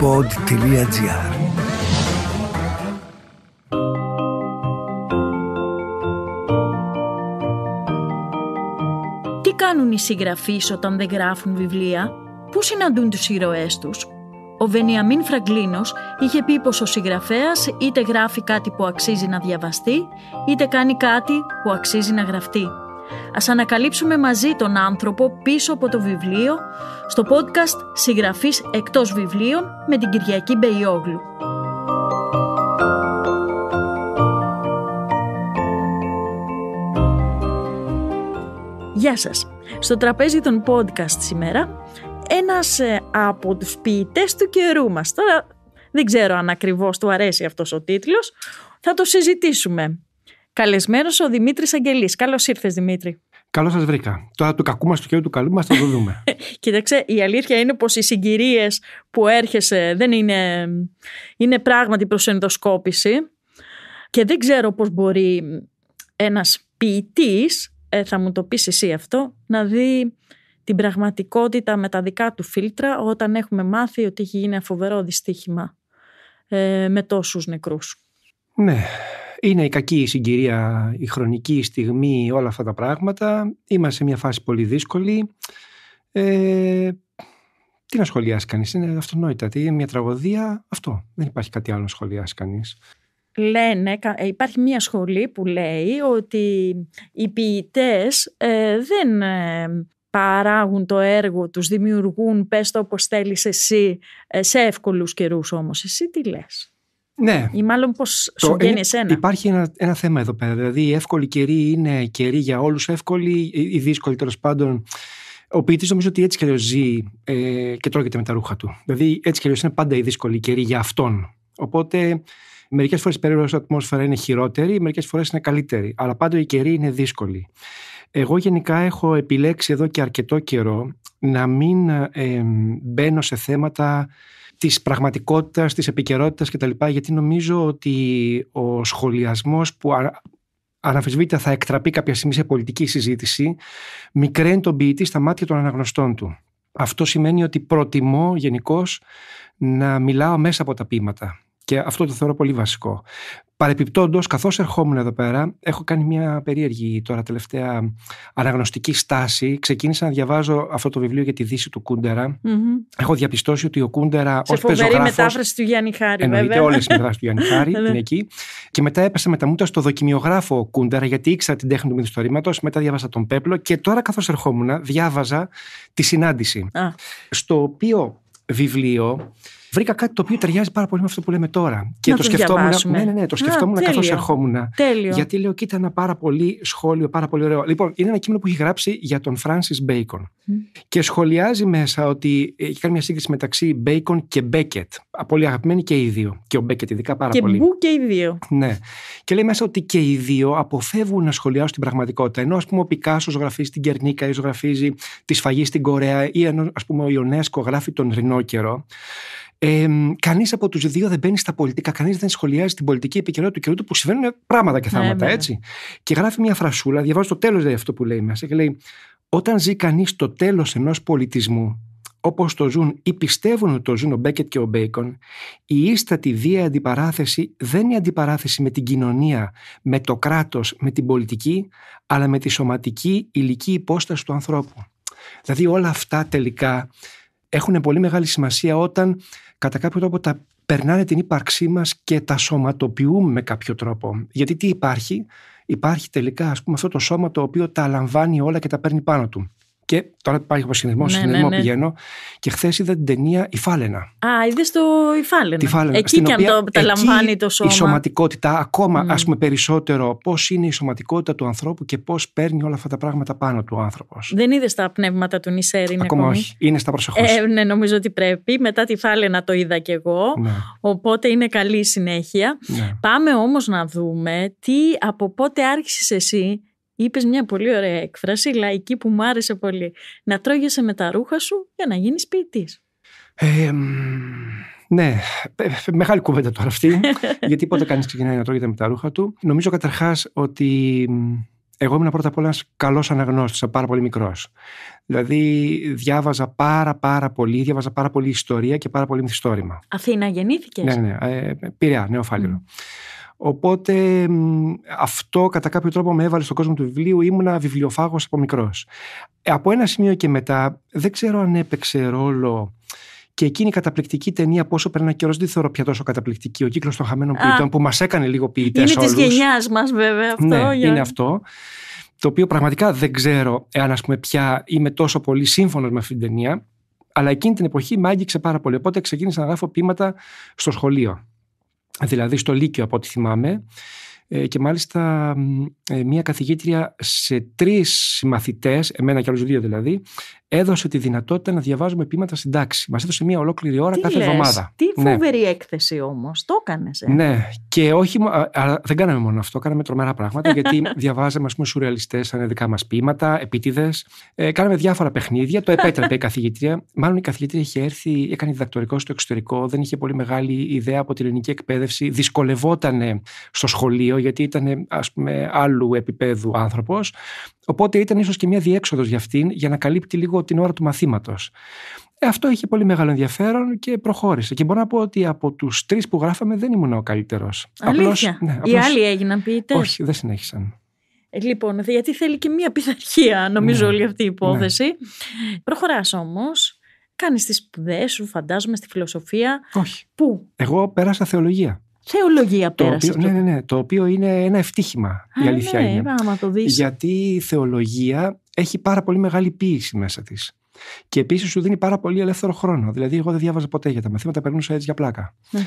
pod.gr Τι κάνουν οι συγγραφείς όταν δεν γράφουν βιβλία, πού συναντούν τους ήρωές τους. Ο Βενιαμίν Φραγκλίνος είχε πει πως ο συγγραφέας είτε γράφει κάτι που αξίζει να διαβαστεί, είτε κάνει κάτι που αξίζει να γραφτεί. Ας ανακαλύψουμε μαζί τον άνθρωπο πίσω από το βιβλίο στο podcast «Συγγραφής εκτός βιβλίων» με την Κυριακή Μπεϊόγλου. Γεια σας. Στο τραπέζι των podcast σήμερα ένας ε, από τους ποιητές του καιρού μας. Τώρα δεν ξέρω αν ακριβώς του αρέσει αυτός ο τίτλος. Θα το συζητήσουμε καλεσμένος ο Δημήτρης Αγγελής. Καλώς ήρθες, Δημήτρη. Καλώς σας βρήκα. Τώρα του κακού μας του χέρι του καλού μας θα το δούμε. Κοίταξε, η αλήθεια είναι πως οι συγκυρίες που έρχεσαι δεν είναι, είναι πράγματι προς ενδοσκόπηση και δεν ξέρω πώ μπορεί ένας ποιητής, ε, θα μου το πεις εσύ αυτό, να δει την πραγματικότητα με τα δικά του φίλτρα όταν έχουμε μάθει ότι έχει γίνει ένα φοβερό δυστύχημα ε, με τόσους νεκρούς. Ναι, είναι η κακή συγκυρία, η χρονική στιγμή, όλα αυτά τα πράγματα. Είμαστε σε μια φάση πολύ δύσκολη. Ε, τι να σχολιάσει κανείς, είναι αυτονόητα. Τι είναι μια τραγωδία, αυτό. Δεν υπάρχει κάτι άλλο να σχολιάσει κανείς. Λένε, ε, υπάρχει μια σχολή που λέει ότι οι ποιητές ε, δεν ε, παράγουν το έργο τους, δημιουργούν, πες το όπως θέλεις εσύ, σε εύκολους καιρούς όμως. Εσύ τι λες. Ναι. Ή μάλλον πώς σου βγαίνει ε, εσένα. Υπάρχει ένα, ένα θέμα εδώ πέρα. Δηλαδή, η ευκολη καιρη είναι καιρη για όλους ευκολη η δυσκολη τέλος πάντων. Ο ποιητής νομίζω ότι έτσι κι ζει ε, και τρώγεται με τα ρούχα του. Δηλαδή, έτσι κι είναι πάντα η δύσκολη καιρή για αυτόν. Οπότε, μερικές φορές η περίοδος ατμόσφαιρα είναι χειρότερη, μερικές φορές είναι καλύτερη. Αλλά πάντα η καιρή είναι δύσκολη. Εγώ γενικά έχω επιλέξει εδώ και αρκετό καιρό να μην ε, ε μπαίνω σε θέματα Της πραγματικότητας, της επικαιρότητας κτλ. Γιατί νομίζω ότι ο σχολιασμός που αναφυσβήτητα θα εκτραπεί κάποια στιγμή σε πολιτική συζήτηση, μικραίνει τον ποιητή στα μάτια των αναγνωστών του. Αυτό σημαίνει ότι προτιμώ γενικώς να μιλάω μέσα από τα ποίηματα. Και αυτό το θεωρώ πολύ βασικό. Παρεπιπτόντως, καθώς ερχόμουν εδώ πέρα, έχω κάνει μια περίεργη τώρα τελευταία αναγνωστική στάση. Ξεκίνησα να διαβάζω αυτό το βιβλίο για τη Δύση του κουντερα Έχω διαπιστώσει ότι ο Κούντερα ως πεζογράφος... Σε φοβερή μετάφραση του Γιάννη Χάρη, εννοείται, βέβαια. όλες οι μετάφρασεις του Γιάννη Χάρη ναι. είναι εκεί. Και μετά έπεσα με τα μούτα στο δοκιμιογράφο Κούντερα, γιατί ήξερα την τέχνη του μυθιστορήματος, μετά διάβασα τον Πέπλο και τώρα καθώς ερχόμουν διάβαζα τη συνάντηση. Ah. Στο οποίο βιβλίο βρήκα κάτι το οποίο ταιριάζει πάρα πολύ με αυτό που λέμε τώρα. Και να το, σκεφτόμουν. Ναι, ναι, ναι, το σκεφτόμουν καθώς ερχόμουν. Τέλειο. Γιατί λέω, κοίτα ένα πάρα πολύ σχόλιο, πάρα πολύ ωραίο. Λοιπόν, είναι ένα κείμενο που έχει γράψει για τον Φράνσι Μπέικον. Mm. Και σχολιάζει μέσα ότι έχει κάνει μια σύγκριση μεταξύ Μπέικον και Μπέκετ. Πολύ αγαπημένοι και οι δύο. Και ο Μπέκετ ειδικά πάρα και πολύ. Και Μπου και οι δύο. Ναι. Και λέει μέσα ότι και οι δύο αποφεύγουν να σχολιάσουν την πραγματικότητα. Ενώ ας πούμε ο Πικάσο γραφίζει την Κερνίκα ή ζωγραφίζει τη σφαγή στην Κορέα ή ενώ ας πούμε ο Ιονέσκο γράφει τον Ρινόκερο. Ε, Κανείς από τους δύο δεν μπαίνει στα πολιτικά, κανείς δεν σχολιάζει την πολιτική επικαιρότητα του καιρού που συμβαίνουν πράγματα και ναι, θάματα, έτσι. Και γράφει μια φρασούλα, διαβάζω το τέλος δηλαδή, αυτό που λέει μέσα και λέει: Όταν ζει κανείς το τέλος ενός πολιτισμού, όπως το ζουν ή πιστεύουν ότι το ζουν ο Μπέκετ και ο Μπέικον, η ίστατη βία αντιπαράθεση δεν είναι αντιπαράθεση με την κοινωνία, με το κράτος, με την πολιτική, αλλά με τη σωματική υλική υπόσταση του ανθρώπου. Δηλαδή όλα αυτά τελικά έχουν πολύ μεγάλη σημασία όταν κατά κάποιο τρόπο τα περνάνε την ύπαρξή μας και τα σωματοποιούμε με κάποιο τρόπο. Γιατί τι υπάρχει, υπάρχει τελικά ας πούμε αυτό το σώμα το οποίο τα λαμβάνει όλα και τα παίρνει πάνω του. Και τώρα υπάρχει ο ναι, συνειδημό ναι, ναι. πηγαίνω. Και χθες είδα την ταινία Η Φάλαινα. Α, είδες το Η Φάλαινα. Τη Φάλαινα. Εκεί και αν το τα το σώμα. Η σωματικότητα, ακόμα ναι. ας πούμε περισσότερο, πώς είναι η σωματικότητα του ανθρώπου και πώς παίρνει όλα αυτά τα πράγματα πάνω του ο άνθρωπος. Δεν είδες τα πνεύματα του Νισέρι, είναι ακόμα. όχι. Είναι στα προσεχώς. Ε, ναι, νομίζω ότι πρέπει. Μετά τη Φάλαινα το είδα κι εγώ. Ναι. Οπότε είναι καλή συνέχεια. Ναι. Πάμε όμως να δούμε τι από πότε άρχισες εσύ Είπες μια πολύ ωραία έκφραση, λαϊκή που μου άρεσε πολύ. Να τρώγεσαι με τα ρούχα σου για να γίνεις ποιητής. ναι, ε, ε, μεγάλη κουβέντα τώρα αυτή. γιατί πότε κανείς ξεκινάει να τρώγεται με τα ρούχα του. Νομίζω καταρχάς ότι εγώ ήμουν πρώτα απ' όλα ένας καλός αναγνώστης, πάρα πολύ μικρός. Δηλαδή διάβαζα πάρα πάρα πολύ, διάβαζα πάρα πολύ ιστορία και πάρα πολύ μυθιστόρημα. Αθήνα γεννήθηκες Ναι, ναι, ε, Πειραιά, Οπότε αυτό κατά κάποιο τρόπο με έβαλε στον κόσμο του βιβλίου. Ήμουνα βιβλιοφάγος από μικρός. Ε, από ένα σημείο και μετά δεν ξέρω αν έπαιξε ρόλο και εκείνη η καταπληκτική ταινία, πόσο περνάει καιρός, δεν θεωρώ πια τόσο καταπληκτική. Ο κύκλος των χαμένων ποιητών που μας έκανε λίγο ποιητές όλου. Είναι της γενιάς μας, βέβαια, αυτό. Ναι, είναι αυτό. Το οποίο πραγματικά δεν ξέρω εάν, ας πούμε, πια είμαι τόσο πολύ σύμφωνος με αυτή την ταινία. Αλλά εκείνη την εποχή με άγγιξε πάρα πολύ. Οπότε ξεκίνησα να γράφω ποίηματα στο σχολείο. Δηλαδή στο Λύκειο, από ό,τι θυμάμαι. Ε, και μάλιστα ε, μία καθηγήτρια σε τρεις μαθητές, εμένα και άλλους δύο δηλαδή, έδωσε τη δυνατότητα να διαβάζουμε ποίηματα στην τάξη. Μας έδωσε μία ολόκληρη ώρα τι κάθε λες, εβδομάδα. Τι ναι. φοβερή ναι. έκθεση όμως. Το έκανες. Ε? Ναι, και όχι. Αλλά δεν κάναμε μόνο αυτό. Κάναμε τρομερά πράγματα. γιατί διαβάζαμε, ας πούμε, σουρεαλιστές σαν δικά μας ποίηματα, επίτηδες. Ε, κάναμε διάφορα παιχνίδια. Το επέτρεπε η καθηγήτρια. Μάλλον η καθηγήτρια είχε έρθει, έκανε διδακτορικό στο εξωτερικό. Δεν είχε πολύ μεγάλη ιδέα από την ελληνική εκπαίδευση. Δυσκολευόταν στο σχολείο γιατί ήταν, ας πούμε, άλλου επίπεδου άνθρωπος. Οπότε ήταν ίσως και μια διέξοδος για αυτήν για να καλύπτει λίγο την ώρα του μαθήματος. Ε, αυτό είχε πολύ μεγάλο ενδιαφέρον και προχώρησε. Και μπορώ να πω ότι από τους τρεις που γράφαμε δεν ήμουν ο καλύτερος. Απλώς. Ναι, απλώς... Οι άλλοι έγιναν ποιητές. Όχι, δεν συνέχισαν. Ε, λοιπόν, γιατί θέλει και μία πειθαρχία, νομίζω, ναι, όλη αυτή η ναι. υπόθεση. Ναι. Προχωράς όμως. Κάνεις τις σπουδές σου, φαντάζομαι, στη φιλοσοφία. Όχι. Πού? Εγώ πέρασα θεολογία. Θεολογία το πέρασες. ναι, ναι, ναι. Το οποίο είναι ένα ευτύχημα. η αλήθεια ναι, είναι. το Γιατί η θεολογία έχει πάρα πολύ μεγάλη πίεση μέσα της. Και επίσης σου δίνει πάρα πολύ ελεύθερο χρόνο. Δηλαδή, εγώ δεν διάβαζα ποτέ για τα μαθήματα, περνούσα έτσι για πλάκα. Ναι,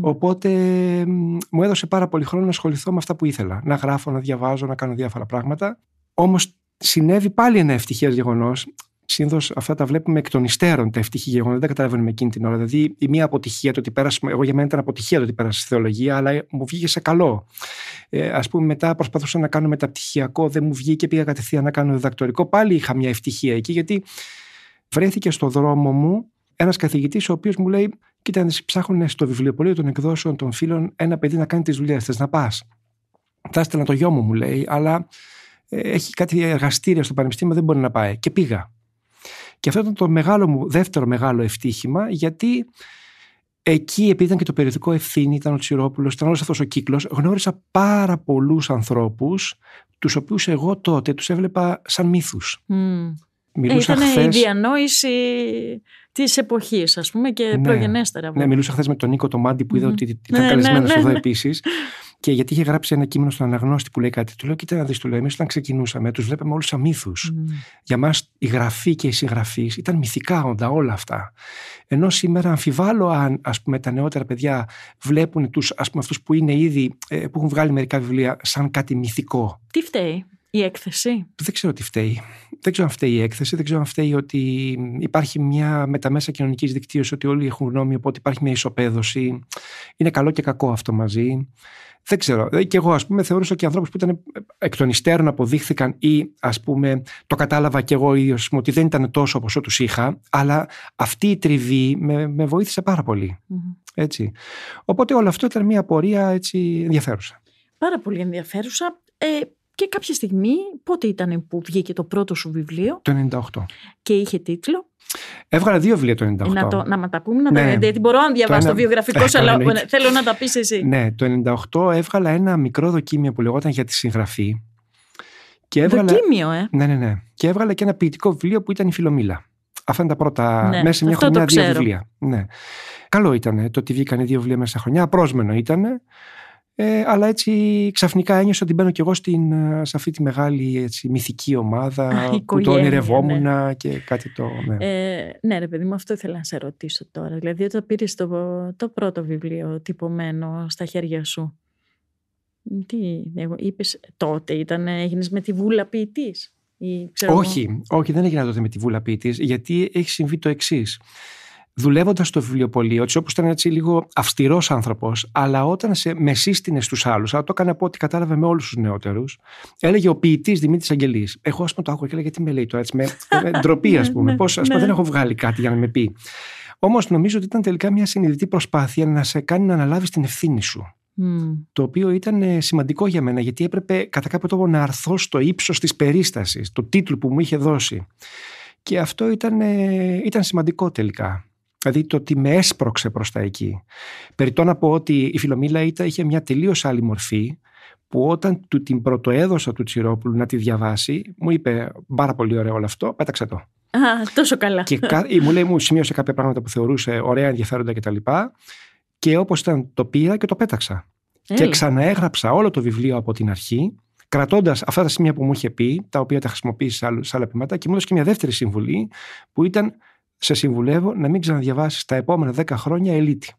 Οπότε μου έδωσε πάρα πολύ χρόνο να ασχοληθώ με αυτά που ήθελα. Να γράφω, να διαβάζω, να κάνω διάφορα πράγματα. Όμως συνέβη πάλι ένα ευτυχές γεγονός Συνήθως αυτά τα βλέπουμε εκ των υστέρων τα ευτυχή γεγονότα, δεν καταλαβαίνουμε εκείνη την ώρα. Δηλαδή, η μία αποτυχία το ότι πέρασε, εγώ για μένα ήταν αποτυχία το ότι πέρασε στη θεολογία, αλλά μου βγήκε σε καλό. Ε, Ας πούμε, μετά προσπαθούσα να κάνω μεταπτυχιακό, δεν μου βγήκε, πήγα κατευθείαν να κάνω διδακτορικό. Πάλι είχα μια ευτυχία εκεί, γιατί βρέθηκε στο δρόμο μου ένας καθηγητής, ο οποίος μου λέει: Κοίτα, ψάχνουν στο βιβλιοπωλείο των εκδόσεων των φίλων ένα παιδί να κάνει τις δουλειές. Θες να πας. Θα έστελνα το γιο μου, μου λέει, αλλά ε, έχει κάτι εργαστήρια στο πανεπιστήμιο, δεν μπορεί να πάει. Και πήγα. Και αυτό ήταν το μεγάλο μου, δεύτερο μεγάλο ευτύχημα, γιατί εκεί, επειδή ήταν και το περιοδικό ευθύνη, ήταν ο Τσιρόπουλος, ήταν όλος αυτός ο κύκλος, γνώρισα πάρα πολλούς ανθρώπους, τους οποίους εγώ τότε τους έβλεπα σαν μύθους. Mm. Ε, μιλούσα Ήταν η διανόηση της εποχής, ας πούμε, και ναι, προγενέστερα. Ναι, μιλούσα χθες με τον Νίκο Τομάντι που είδα ότι ναι, ήταν ναι, καλεσμένος ναι, εδώ ναι. επίσης. Και γιατί είχε γράψει ένα κείμενο στον αναγνώστη που λέει κάτι. Του λέω: Κοίτα, να δεις, του λέω. Εμείς όταν ξεκινούσαμε, τους βλέπαμε όλους σαν μύθους. Για μας η γραφή και η συγγραφή ήταν μυθικά όντα όλα αυτά. Ενώ σήμερα αμφιβάλλω αν ας πούμε, τα νεότερα παιδιά βλέπουν τους, ας πούμε, που είναι ήδη, ε, που έχουν βγάλει μερικά βιβλία σαν κάτι μυθικό. Τι φταίει. Η έκθεση. Δεν ξέρω τι φταίει. Δεν ξέρω αν φταίει η έκθεση, δεν ξέρω αν φταίει ότι υπάρχει μια με τα μέσα κοινωνικής δικτύωσης ότι όλοι έχουν γνώμη, οπότε υπάρχει μια ισοπαίδωση. Είναι καλό και κακό αυτό μαζί. Δεν ξέρω. Ε, και εγώ, ας πούμε, θεωρούσα και ανθρώπους που ήταν ε, εκ των υστέρων αποδείχθηκαν ή, ας πούμε, το κατάλαβα κι εγώ ίδιος ότι δεν ήταν τόσο όπω τους είχα, αλλά αυτή η τριβή με, με βοήθησε πάρα mm-hmm. Έτσι. Οπότε όλο αυτό ήταν μια πορεία έτσι ενδιαφέρουσα. Πάρα πολύ ενδιαφέρουσα. Ε, και κάποια στιγμή, πότε ήταν που βγήκε το πρώτο σου βιβλίο. Το 98. Και είχε τίτλο. Έβγαλα δύο βιβλία το 98. Να, το, να μα τα πούμε, να ναι. τα, μπορώ να διαβάσω το, βιογραφικό αλλά ναι, θέλω να τα πεις εσύ. Ναι, το 98 έβγαλα ένα μικρό δοκίμιο που λεγόταν για τη συγγραφή. Και έβγαλα, δοκίμιο, ε. Ναι, ναι, ναι. Και έβγαλα και ένα ποιητικό βιβλίο που ήταν η Φιλομήλα. Αυτά είναι τα πρώτα. Ναι, μέσα σε μια χρονιά, δύο βιβλία. Ναι. Καλό ήταν το ότι βγήκαν δύο βιβλία μέσα χρονιά. Απρόσμενο ήταν. Ε, αλλά έτσι ξαφνικά ένιωσα ότι μπαίνω κι εγώ ε, σε αυτή τη μεγάλη έτσι, μυθική ομάδα που το ονειρευόμουν ναι. και κάτι το... Ναι. Ε, ναι ρε παιδί μου, αυτό ήθελα να σε ρωτήσω τώρα. Δηλαδή όταν πήρες το, το πρώτο βιβλίο τυπωμένο στα χέρια σου, τι εγώ, είπες τότε, ήταν, έγινες με τη βούλα ποιητής. Ή, ξέρω όχι, όχι, δεν έγινα τότε με τη βούλα ποιητής, γιατί έχει συμβεί το εξής δουλεύοντας στο βιβλιοπολείο, έτσι όπως ήταν έτσι λίγο αυστηρός άνθρωπος, αλλά όταν σε, με σύστηνε στου άλλους, αλλά το έκανε από ό,τι κατάλαβε με όλους τους νεότερους, έλεγε ο ποιητής Δημήτρης Αγγελής. Εγώ, ας πούμε, το άκουγα και έλεγε τι με λέει τώρα, έτσι, με, με ντροπή, ας ναι, πούμε. Ναι, Πώς, ας πούμε, ναι. δεν έχω βγάλει κάτι για να με πει. Όμως νομίζω ότι ήταν τελικά μια συνειδητή προσπάθεια να σε κάνει να αναλάβεις την ευθύνη σου. Το οποίο ήταν ε, σημαντικό για μένα, γιατί έπρεπε κατά κάποιο τρόπο να αρθώ στο ύψος της περίστασης, το τίτλο που μου είχε δώσει. Και αυτό ήταν, ε, ήταν σημαντικό τελικά. Δηλαδή το ότι με έσπρωξε προς τα εκεί. Περιτώ να πω ότι η Φιλομίλα Ήτα είχε μια τελείως άλλη μορφή που όταν του την πρωτοέδωσα του Τσιρόπουλου να τη διαβάσει, μου είπε πάρα πολύ ωραίο όλο αυτό, πέταξε το. Α, τόσο καλά. Και μου λέει, μου σημείωσε κάποια πράγματα που θεωρούσε ωραία, ενδιαφέροντα κτλ. Και, και όπως ήταν, το πήρα και το πέταξα. Έλα. Και ξαναέγραψα όλο το βιβλίο από την αρχή, κρατώντας αυτά τα σημεία που μου είχε πει, τα οποία τα χρησιμοποίησε σε άλλα ποιηματά, και μου έδωσε και μια δεύτερη συμβουλή, που ήταν σε συμβουλεύω να μην ξαναδιαβάσεις τα επόμενα 10 χρόνια ελίτη.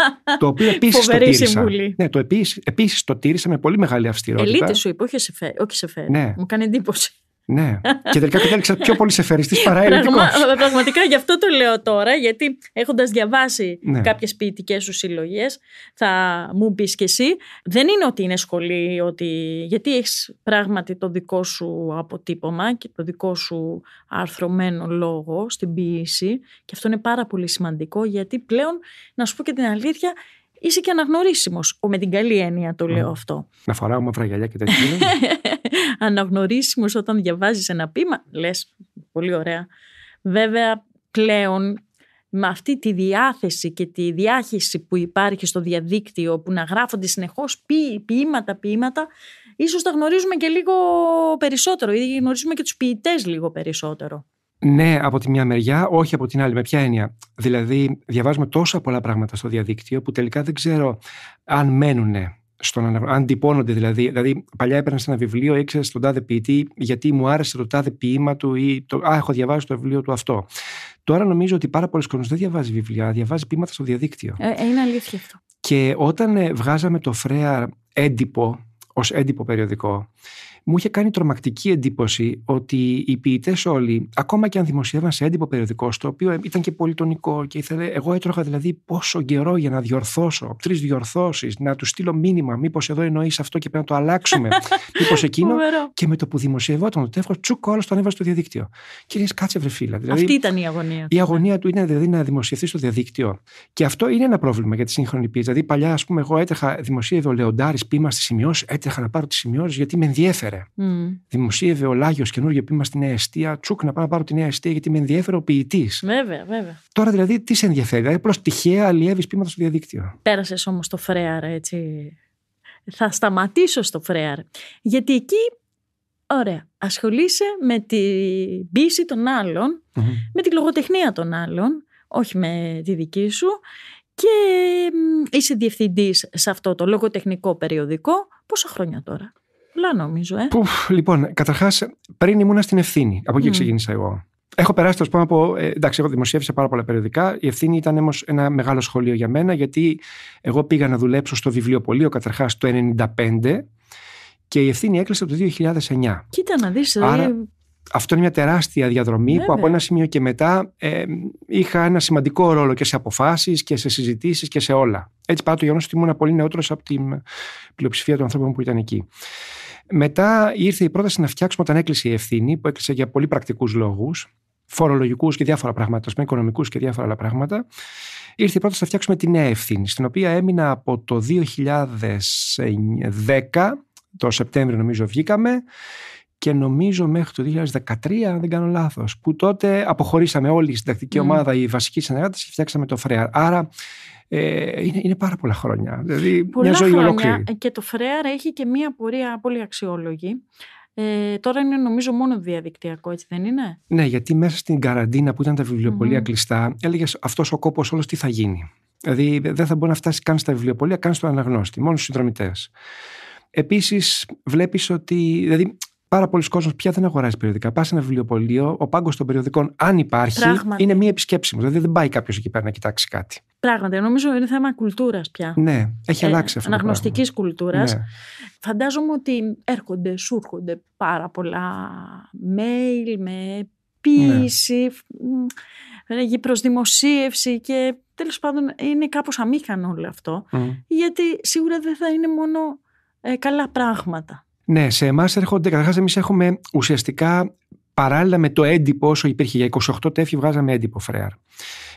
το οποίο επίσης το τήρησα. Ναι, το επίσης, το τήρησα με πολύ μεγάλη αυστηρότητα. Ελίτη σου είπε, όχι σε φέρει. Όχι σε Ναι. Μου κάνει εντύπωση. Ναι. Και τελικά κατέληξα πιο πολύ σε φεριστή παρά ελληνικό. Πραγματικά γι' αυτό το λέω τώρα, γιατί έχοντας διαβάσει ναι. κάποιες ποιητικές σου συλλογές, θα μου πεις κι εσύ, δεν είναι ότι είναι σχολή, ότι... γιατί έχεις πράγματι το δικό σου αποτύπωμα και το δικό σου αρθρωμένο λόγο στην ποιήση. Και αυτό είναι πάρα πολύ σημαντικό, γιατί πλέον, να σου πω και την αλήθεια, είσαι και αναγνωρίσιμος. Με την καλή έννοια το λέω αυτό. Να φοράω μαύρα γυαλιά και τέτοια. Ναι. αναγνωρίσιμος όταν διαβάζεις ένα πείμα, λες πολύ ωραία. Βέβαια πλέον με αυτή τη διάθεση και τη διάχυση που υπάρχει στο διαδίκτυο που να γράφονται συνεχώς ποι, ποίηματα, ποίηματα, ίσως τα γνωρίζουμε και λίγο περισσότερο ή γνωρίζουμε και τους ποιητές λίγο περισσότερο. Ναι, από τη μια μεριά, όχι από την άλλη. Με ποια έννοια. Δηλαδή, διαβάζουμε τόσα πολλά πράγματα στο διαδίκτυο που τελικά δεν ξέρω αν μένουν στον αν τυπώνονται δηλαδή. Δηλαδή, παλιά έπαιρνα ένα βιβλίο, ήξερε τον τάδε ποιητή, γιατί μου άρεσε το τάδε ποίημα του ή το, Α, έχω διαβάσει το βιβλίο του αυτό. Τώρα νομίζω ότι πάρα πολλοί κόσμοι δεν διαβάζει βιβλία, διαβάζει ποίηματα στο διαδίκτυο. Ε, ε είναι αλήθεια αυτό. Και όταν ε, βγάζαμε το Φρέα έντυπο, ω έντυπο περιοδικό, μου είχε κάνει τρομακτική εντύπωση ότι οι ποιητές όλοι, ακόμα και αν δημοσιεύαν σε έντυπο περιοδικό, στο οποίο ήταν και πολυτονικό και ήθελε, εγώ έτρωγα δηλαδή πόσο καιρό για να διορθώσω, τρεις διορθώσεις, να τους στείλω μήνυμα. Μήπως εδώ εννοείς αυτό και πρέπει να το αλλάξουμε. Μήπως εκείνο. και με το που δημοσιευόταν το τεύχος, τσουκ, όλο το ανέβασε στο διαδίκτυο. Κυρίε, κάτσε βρε φίλα. Δηλαδή, Αυτή ήταν η αγωνία. Η αγωνία του είναι δηλαδή να δημοσιευθεί στο διαδίκτυο. Και αυτό είναι ένα πρόβλημα για τη σύγχρονη ποιητή. Δηλαδή, παλιά, ας πούμε, εγώ έτρεχα, δημοσίευε ο Λεοντάρης πείμα στι σημειώσεις, έτρεχα να πάρω τις σημειώσεις γιατί με ενδιέφερε. Mm. Δημοσίευε ο Λάγιος καινούργιο ποίημα στην Νέα Εστία. Τσουκ να πάω να πάρω τη Νέα Εστία γιατί με ενδιαφέρει ο ποιητής. Βέβαια, βέβαια. Τώρα δηλαδή τι σε ενδιαφέρει, δηλαδή απλώς τυχαία αλλιεύεις ποίηματα στο διαδίκτυο. Πέρασες όμως το φρέαρ, έτσι. Θα σταματήσω στο φρέαρ. Γιατί εκεί Ωραία. Ασχολείσαι με την πίση των αλλων με τη λογοτεχνία των άλλων, όχι με τη δική σου. Και είσαι διευθυντής σε αυτό το λογοτεχνικό περιοδικό. Πόσα χρόνια τώρα πολλά νομίζω. Ε. λοιπόν, καταρχάς, πριν ήμουνα στην ευθύνη. Από εκεί mm. ξεκίνησα εγώ. Έχω περάσει, πούμε, από. Ε, εντάξει, έχω δημοσιεύσει πάρα πολλά περιοδικά. Η ευθύνη ήταν όμως ένα μεγάλο σχολείο για μένα, γιατί εγώ πήγα να δουλέψω στο βιβλιοπωλείο καταρχάς το 1995 και η ευθύνη έκλεισε το 2009. Κοίτα να δεις. Δηλαδή- αυτό είναι μια τεράστια διαδρομή που από ένα σημείο και μετά ε, είχα ένα σημαντικό ρόλο και σε αποφάσεις και σε συζητήσεις και σε όλα. Έτσι παρά το γεγονός ότι ήμουν πολύ νεότερος από την πλειοψηφία των ανθρώπων που ήταν εκεί. Μετά ήρθε η πρόταση να φτιάξουμε όταν έκλεισε η ευθύνη, που έκλεισε για πολύ πρακτικούς λόγους, φορολογικούς και διάφορα πράγματα, οικονομικούς και διάφορα άλλα πράγματα. Ήρθε η πρόταση να φτιάξουμε τη νέα ευθύνη, στην οποία έμεινα από το 2010, το Σεπτέμβριο νομίζω βγήκαμε, και νομίζω μέχρι το 2013, αν δεν κάνω λάθος, που τότε αποχωρήσαμε όλη η συντακτική ομάδα, η βασική συνεργάτες και φτιάξαμε το ΦΡΕΑ. Άρα ε, είναι, είναι πάρα πολλά χρόνια. Δηλαδή, πολλά μια ζωή χρόνια, ολόκληρη. Και το Φρέαρ έχει και μια πορεία πολύ αξιόλογη. Ε, τώρα είναι νομίζω μόνο διαδικτυακό, έτσι δεν είναι. Ναι, γιατί μέσα στην καραντίνα που ήταν τα βιβλιοπολια κλειστά, έλεγες αυτός ο κόπος όλος τι θα γίνει. Δηλαδή δεν θα μπορεί να φτάσει καν στα βιβλιοπολία, καν στο αναγνώστη, μόνο στους συνδρομητές. Επίσης, βλέπεις ότι. Δηλαδή, Πάρα πολλοί κόσμοι πια δεν αγοράζει περιοδικά. Πας σε ένα βιβλιοπωλείο, ο πάγκος των περιοδικών, αν υπάρχει, Πράγματι. είναι μη επισκέψιμο. Δηλαδή δεν πάει κάποιος εκεί πέρα να κοιτάξει κάτι. Πράγματι, νομίζω είναι θέμα κουλτούρας πια. Ναι, έχει ε, αλλάξει αυτό. Αναγνωστική κουλτούρας. Ναι. Φαντάζομαι ότι έρχονται, σου έρχονται πάρα πολλά mail με ποιήση, ναι. προ δημοσίευση και τέλος πάντων είναι κάπως αμήχανο όλο αυτό mm. γιατί σίγουρα δεν θα είναι μόνο ε, καλά πράγματα. Ναι, σε εμάς έρχονται, Καταρχάς, εμείς έχουμε ουσιαστικά παράλληλα με το έντυπο όσο υπήρχε για 28 τέφη βγάζαμε έντυπο φρέαρ.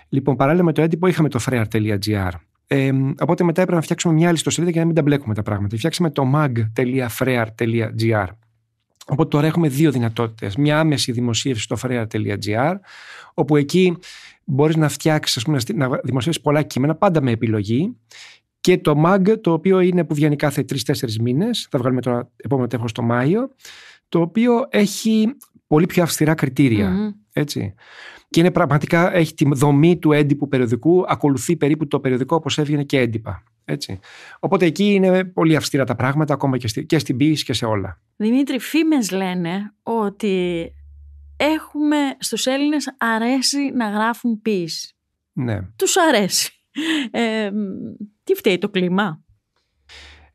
Λοιπόν, παράλληλα με το έντυπο είχαμε το frear.gr. Ε, οπότε μετά έπρεπε να φτιάξουμε μια άλλη ιστοσελίδα για να μην τα μπλέκουμε τα πράγματα. Φτιάξαμε το mag.frear.gr. Οπότε τώρα έχουμε δύο δυνατότητες. Μια άμεση δημοσίευση στο frear.gr, όπου εκεί μπορείς να φτιάξεις, πούμε, να δημοσίευσει πολλά κείμενα, πάντα με επιλογή. Και το MAG, το οποίο είναι που βγαίνει κάθε τρει-τέσσερι μήνες, θα βγάλουμε το επόμενο τέχο το Μάιο, το οποίο έχει πολύ πιο αυστηρά κριτήρια, mm-hmm. Έτσι. Και είναι πραγματικά, έχει τη δομή του έντυπου περιοδικού, ακολουθεί περίπου το περιοδικό όπως έβγαινε και έντυπα. Έτσι. Οπότε εκεί είναι πολύ αυστηρά τα πράγματα, ακόμα και, στη, και στην ποιήση και σε όλα. Δημήτρη, φήμες λένε ότι έχουμε στους Έλληνες αρέσει να γράφουν ποιήση. Ναι. Τους αρέσει. Ε, τι φταίει το κλίμα.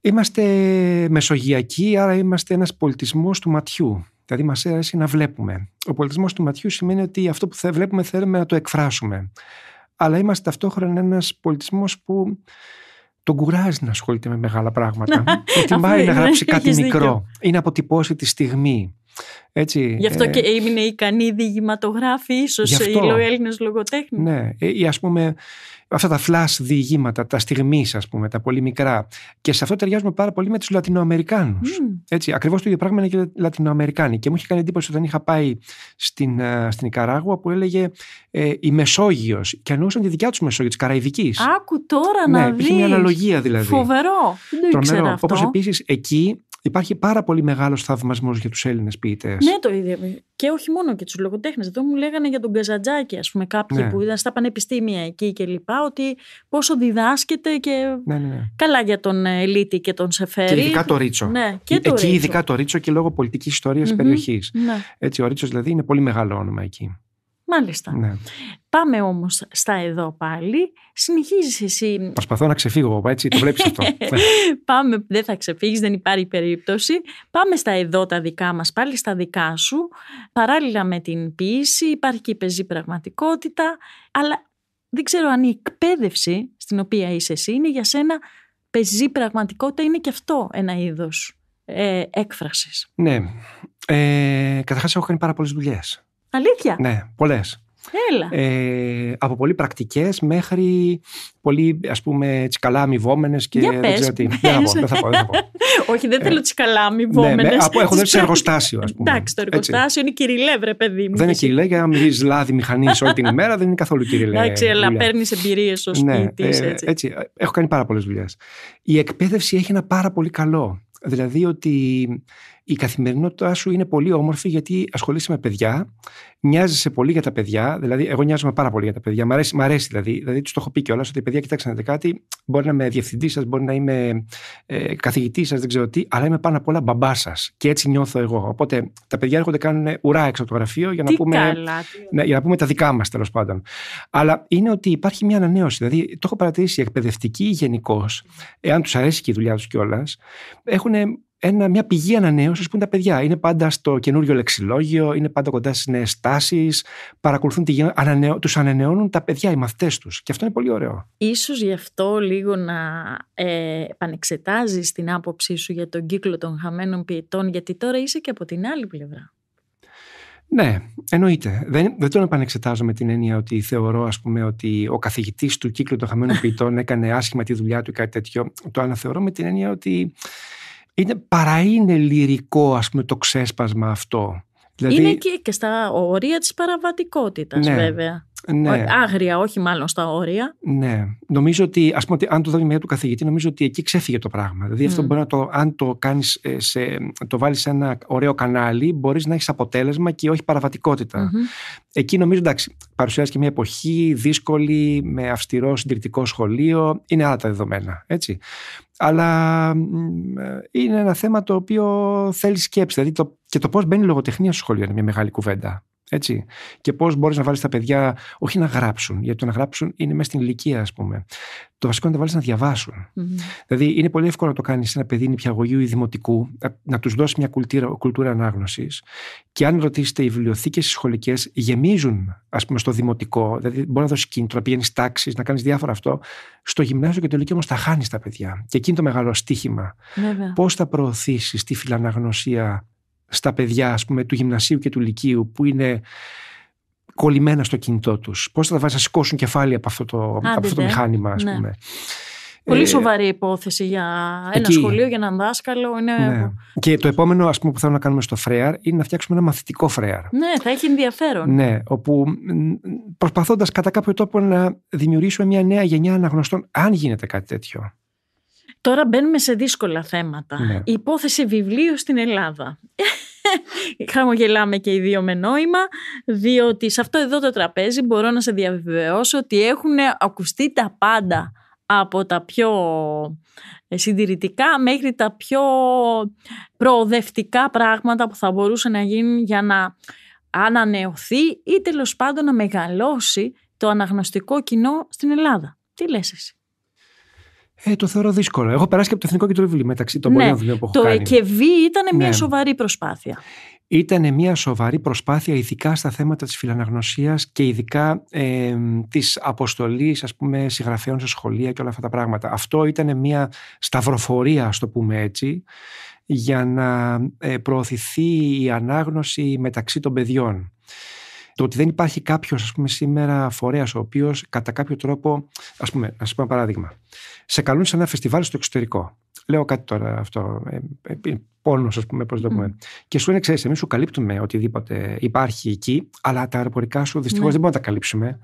Είμαστε μεσογειακοί, άρα είμαστε ένας πολιτισμός του ματιού. Δηλαδή, μας αρέσει να βλέπουμε. Ο πολιτισμός του ματιού σημαίνει ότι αυτό που θα βλέπουμε θέλουμε να το εκφράσουμε. Αλλά είμαστε ταυτόχρονα ένας πολιτισμός που τον κουράζει να ασχολείται με μεγάλα πράγματα. Προτιμάει να γράψει κάτι μικρό ή να αποτυπώσει τη στιγμή. Έτσι, Γι' αυτό ε, και έμεινε ικανή διηγηματογράφη, ίσως ο Έλληνε λογοτέχνη. Ναι, ε, ή ας πούμε αυτά τα flash διηγήματα, τα στιγμής, ας πούμε, τα πολύ μικρά. Και σε αυτό ταιριάζουμε πάρα πολύ με τους Λατινοαμερικάνους. Mm. Έτσι, ακριβώς το ίδιο πράγμα είναι και οι Λατινοαμερικάνοι. Και μου είχε κάνει εντύπωση όταν είχα πάει στην, ε, στην Ικαράγουα που έλεγε ε, η Μεσόγειος. Και εννοούσαν τη δικιά τους Μεσόγειο, της Καραϊβικής. Άκου τώρα ναι, να δει. μια αναλογία δηλαδή. Φοβερό. Δεν το Όπως επίσης εκεί Υπάρχει πάρα πολύ μεγάλος θαυμασμός για τους Έλληνες ποιητές. Ναι, το ίδιο. Και όχι μόνο και τους λογοτέχνες. Εδώ μου λέγανε για τον Καζαντζάκη, ας πούμε, κάποιοι ναι. που ήταν στα πανεπιστήμια εκεί και λοιπά, ότι πόσο διδάσκεται και. Ναι, ναι. ναι. Καλά για τον Ελίτη και τον Σεφέρη. Και ειδικά το Ρίτσο. Ναι, και το εκεί ρίτσο. ειδικά το Ρίτσο και λόγω πολιτικής ιστορίας mm-hmm. περιοχής. Ναι. Έτσι, ο Ρίτσος δηλαδή είναι πολύ μεγάλο όνομα εκεί. Μάλιστα. Ναι. Πάμε όμως στα εδώ πάλι. Συνεχίζεις εσύ. Προσπαθώ να ξεφύγω, έτσι. Το βλέπεις αυτό. Πάμε, δεν θα ξεφύγεις, δεν υπάρχει περίπτωση. Πάμε στα εδώ τα δικά μας, πάλι στα δικά σου. Παράλληλα με την ποιήση, υπάρχει και η πεζή πραγματικότητα. Αλλά δεν ξέρω αν η εκπαίδευση στην οποία είσαι εσύ είναι για σένα πεζή πραγματικότητα, είναι και αυτό ένα είδος ε, έκφρασης. Ναι. Ε, Καταρχάς, έχω κάνει πάρα πολλές δουλειές. Αλήθεια. Ναι, πολλές. Έλα. Ε, από πολύ πρακτικές μέχρι πολύ ας πούμε τσικαλάμι καλά αμοιβόμενε και Για πες, δεν ξέρω τι. Πες. Δεν, θα πω, δεν θα πω, Όχι, δεν θέλω ε, τσικαλάμι καλά αμοιβόμενε. Ναι, από, έχω σε εργοστάσιο, ας πούμε. Εντάξει, το εργοστάσιο είναι κυριλέ, παιδί μου. Δεν είναι κυριλέ, για να μιλήσει λάδι μηχανής όλη την ημέρα, δεν είναι καθόλου κυριλέ. Εντάξει, αλλά παίρνεις εμπειρίες ω ναι, σπίτι. Ναι, έτσι. έτσι. Έχω κάνει πάρα πολλές δουλειές. Η εκπαίδευση έχει ένα πάρα πολύ καλό. Δηλαδή ότι η καθημερινότητά σου είναι πολύ όμορφη γιατί ασχολείσαι με παιδιά, νοιάζεσαι πολύ για τα παιδιά. Δηλαδή, εγώ νοιάζομαι πάρα πολύ για τα παιδιά. Μ' αρέσει, μ αρέσει δηλαδή. Δηλαδή, τους το έχω πει κιόλας ότι παιδιά, κοιτάξτε να δείτε κάτι. Μπορεί να είμαι διευθυντής σας, μπορεί να είμαι ε, καθηγητής σας, δεν ξέρω τι, αλλά είμαι πάνω απ' όλα μπαμπάς σας. Και έτσι νιώθω εγώ. Οπότε τα παιδιά έρχονται, κάνουν ουρά έξω από το γραφείο για να, πούμε, ναι, για να πούμε τα δικά μας τέλος πάντων. Αλλά είναι ότι υπάρχει μια ανανέωση. Δηλαδή, το έχω παρατηρήσει οι εκπαιδευτικοί γενικώς, εάν τους αρέσει και η δουλειά τους κιόλας, έχουν ένα, μια πηγή ανανέωσης που είναι τα παιδιά. Είναι πάντα στο καινούριο λεξιλόγιο, είναι πάντα κοντά στις νέες τάσει, παρακολουθούν τη τους ανανεώνουν τα παιδιά, οι μαθητές τους. Και αυτό είναι πολύ ωραίο. Ίσως γι' αυτό λίγο να ε, επανεξετάζεις την άποψή σου για τον κύκλο των χαμένων ποιητών, γιατί τώρα είσαι και από την άλλη πλευρά. Ναι, εννοείται. Δεν, δεν τον επανεξετάζω με την έννοια ότι θεωρώ ας πούμε, ότι ο καθηγητής του κύκλου των χαμένων ποιητών έκανε άσχημα τη δουλειά του ή κάτι τέτοιο. Το αναθεωρώ με την έννοια ότι είναι, παρά είναι λυρικό ας πούμε το ξέσπασμα αυτό. Δηλαδή... Είναι και, και στα όρια της παραβατικότητας ναι, βέβαια. Ναι. Άγρια, όχι μάλλον στα όρια. Ναι. Νομίζω ότι, ας πούμε, ότι αν το δω μια του καθηγητή, νομίζω ότι εκεί ξέφυγε το πράγμα. Δηλαδή, αυτό mm. μπορεί να το, αν το, κάνεις ε, σε, το βάλεις σε ένα ωραίο κανάλι, μπορείς να έχεις αποτέλεσμα και όχι παραβατικότητα. Mm-hmm. Εκεί νομίζω, εντάξει, παρουσιάζει και μια εποχή δύσκολη, με αυστηρό συντηρητικό σχολείο. Είναι άλλα τα δεδομένα. Έτσι αλλά ε, είναι ένα θέμα το οποίο θέλεις σκέψη. Δηλαδή το, και το πώς μπαίνει η λογοτεχνία στο σχολείο είναι μια μεγάλη κουβέντα. Έτσι. Και πώς μπορείς να βάλεις τα παιδιά, όχι να γράψουν, γιατί το να γράψουν είναι μέσα στην ηλικία, ας πούμε. Το βασικό είναι να τα βάλεις να διαβάσουν. Δηλαδή, είναι πολύ εύκολο να το κάνεις σε ένα παιδί νηπιαγωγείου ή δημοτικού, να τους δώσεις μια κουλτούρα, κουλτούρα ανάγνωσης. Και αν ρωτήσετε, οι βιβλιοθήκες οι σχολικές γεμίζουν, ας πούμε, στο δημοτικό. Δηλαδή, μπορεί να δώσεις κίνητρο, να πηγαίνεις τάξεις, να κάνεις διάφορα αυτό. Στο γυμνάσιο και το ηλικία όμως τα χάνεις τα παιδιά. Και εκεί είναι το μεγάλο στίχημα. Πώς θα προωθήσεις τη φιλαναγνωσία στα παιδιά ας πούμε, του γυμνασίου και του λυκείου που είναι κολλημένα στο κινητό τους. Πώς θα τα βάλεις να σηκώσουν κεφάλι από αυτό το, Άντε, από αυτό το μηχάνημα ας ναι. πούμε. Πολύ ε, σοβαρή υπόθεση για ένα σχολείο, για έναν δάσκαλο. Είναι... Ναι. Και το επόμενο ας πούμε, που θέλουμε να κάνουμε στο Φρέαρ είναι να φτιάξουμε ένα μαθητικό Φρέαρ. Ναι, θα έχει ενδιαφέρον. Ναι, όπου προσπαθώντας κατά κάποιο τρόπο να δημιουργήσουμε μια νέα γενιά αναγνωστών, αν γίνεται κάτι τέτοιο. Τώρα μπαίνουμε σε δύσκολα θέματα. Ναι. Η υπόθεση βιβλίου στην Ελλάδα. Χαμογελάμε και οι δύο με νόημα, διότι σε αυτό εδώ το τραπέζι μπορώ να σε διαβεβαιώσω ότι έχουν ακουστεί τα πάντα από τα πιο ε, συντηρητικά μέχρι τα πιο προοδευτικά πράγματα που θα μπορούσε να γίνει για να ανανεωθεί ή τέλος πάντων να μεγαλώσει το αναγνωστικό κοινό στην Ελλάδα. Τι λες εσύ. Ε, το θεωρώ δύσκολο. Έχω περάσει και από το Εθνικό Κέντρο μεταξύ των ναι, πολλών βιβλίων που έχω το κάνει. Το ΕΚΕΒΗ ήταν μια ναι. σοβαρή προσπάθεια. Ήταν μια σοβαρή προσπάθεια ειδικά στα θέματα της φιλαναγνωσίας και ειδικά τη της αποστολής συγγραφέων σε σχολεία και όλα αυτά τα πράγματα. Αυτό ήταν μια σταυροφορία ας το πούμε έτσι για να ε, προωθηθεί η ανάγνωση μεταξύ των παιδιών. Το ότι δεν υπάρχει κάποιος, πούμε, σήμερα φορέας ο οποίος κατά κάποιο τρόπο. Ας πούμε, να σας πω ένα παράδειγμα. Σε καλούν σε ένα φεστιβάλ στο εξωτερικό. Λέω κάτι τώρα αυτό. Ε, ε, ε, Πόνος, ας πούμε, πώς το πούμε. Και σου είναι, ξέρεις, εμείς σου καλύπτουμε οτιδήποτε υπάρχει εκεί, αλλά τα αεροπορικά σου δυστυχώς ναι. δεν μπορούμε να τα καλύψουμε.